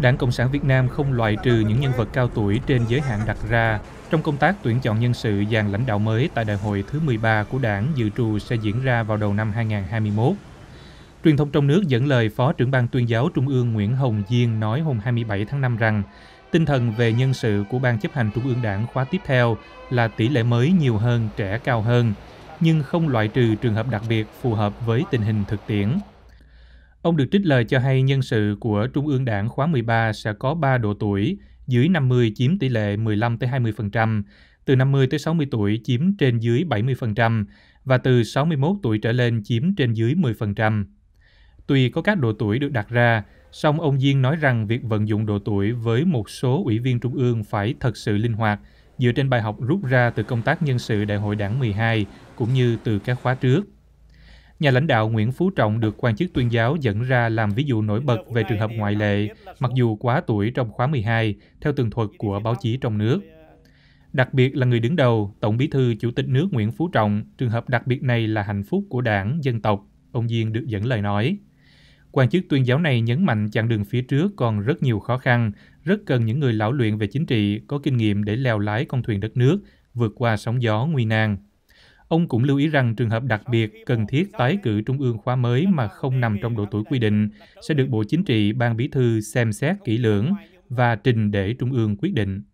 Đảng Cộng sản Việt Nam không loại trừ những nhân vật cao tuổi trên giới hạn đặt ra trong công tác tuyển chọn nhân sự dàn lãnh đạo mới tại đại hội thứ 13 của đảng dự trù sẽ diễn ra vào đầu năm 2021. Truyền thông trong nước dẫn lời Phó trưởng ban tuyên giáo Trung ương Nguyễn Hồng Diên nói hôm 27 tháng 5 rằng tinh thần về nhân sự của Ban chấp hành Trung ương đảng khóa tiếp theo là tỷ lệ mới nhiều hơn, trẻ cao hơn, nhưng không loại trừ trường hợp đặc biệt phù hợp với tình hình thực tiễn. Ông được trích lời cho hay nhân sự của Trung ương Đảng khóa 13 sẽ có 3 độ tuổi, dưới 50 chiếm tỷ lệ 15 tới 20%, từ 50 tới 60 tuổi chiếm trên dưới 70% và từ 61 tuổi trở lên chiếm trên dưới 10%. Tuy có các độ tuổi được đặt ra, song ông Diên nói rằng việc vận dụng độ tuổi với một số ủy viên trung ương phải thật sự linh hoạt, dựa trên bài học rút ra từ công tác nhân sự Đại hội Đảng 12 cũng như từ các khóa trước nhà lãnh đạo Nguyễn Phú Trọng được quan chức tuyên giáo dẫn ra làm ví dụ nổi bật về trường hợp ngoại lệ, mặc dù quá tuổi trong khóa 12, theo tường thuật của báo chí trong nước. Đặc biệt là người đứng đầu, Tổng Bí thư Chủ tịch nước Nguyễn Phú Trọng, trường hợp đặc biệt này là hạnh phúc của đảng, dân tộc, ông Diên được dẫn lời nói. Quan chức tuyên giáo này nhấn mạnh chặng đường phía trước còn rất nhiều khó khăn, rất cần những người lão luyện về chính trị, có kinh nghiệm để leo lái con thuyền đất nước, vượt qua sóng gió nguy nan ông cũng lưu ý rằng trường hợp đặc biệt cần thiết tái cử trung ương khóa mới mà không nằm trong độ tuổi quy định sẽ được bộ chính trị ban bí thư xem xét kỹ lưỡng và trình để trung ương quyết định